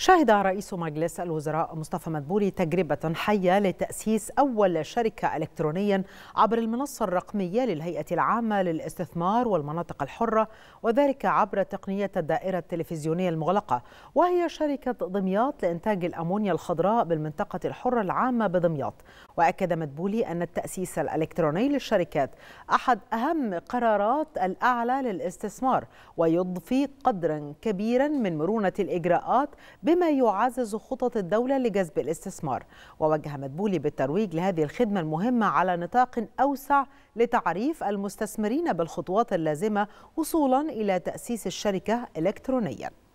شهد رئيس مجلس الوزراء مصطفى مدبولي تجربة حية لتأسيس أول شركة إلكترونيا عبر المنصة الرقمية للهيئة العامة للاستثمار والمناطق الحرة وذلك عبر تقنية الدائرة التلفزيونية المغلقة وهي شركة دمياط لإنتاج الأمونيا الخضراء بالمنطقة الحرة العامة بدمياط وأكد مدبولي أن التأسيس الإلكتروني للشركات أحد أهم قرارات الأعلى للاستثمار ويضفي قدرا كبيرا من مرونة الإجراءات بما يعزز خطط الدولة لجذب الاستثمار ووجه مدبولي بالترويج لهذه الخدمة المهمة على نطاق أوسع لتعريف المستثمرين بالخطوات اللازمة وصولا إلى تأسيس الشركة إلكترونياً